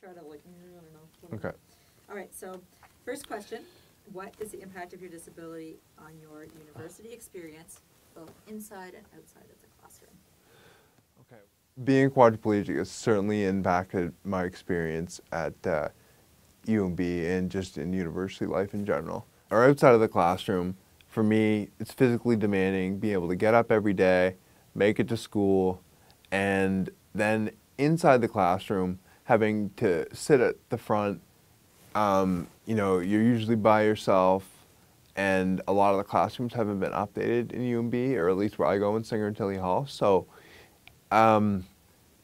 try to like, I don't know. Okay. All right, so first question, what is the impact of your disability on your university experience, both inside and outside of the classroom? Okay. Being quadriplegic has certainly impacted my experience at uh, UMB and just in university life in general. Or outside of the classroom, for me, it's physically demanding being able to get up every day, make it to school, and then inside the classroom, having to sit at the front. Um, you know, you're usually by yourself, and a lot of the classrooms haven't been updated in UMB, or at least where I go in Singer and Tilly Hall. So, um,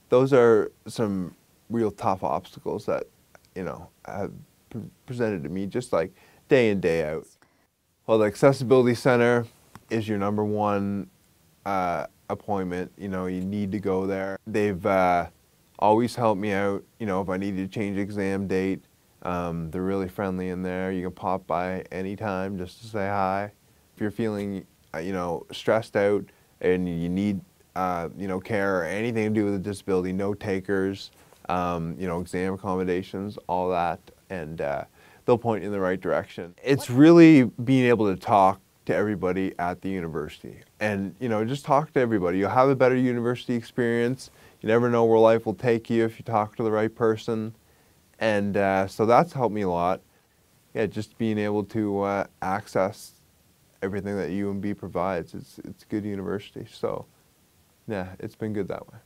those are some real tough obstacles that, you know, have pre presented to me just like day in, day out. Well, the Accessibility Center is your number one uh, appointment. You know, you need to go there. They've uh, always helped me out. You know, if I needed to change exam date, um, they're really friendly in there. You can pop by anytime just to say hi. If you're feeling, uh, you know, stressed out and you need, uh, you know, care or anything to do with a disability, no takers, um, you know, exam accommodations, all that, and uh, they'll point you in the right direction. It's really being able to talk to everybody at the university. And, you know, just talk to everybody. You'll have a better university experience. You never know where life will take you if you talk to the right person. And uh, so that's helped me a lot. Yeah, just being able to uh, access everything that UMB provides. It's, it's a good university. So, yeah, it's been good that way.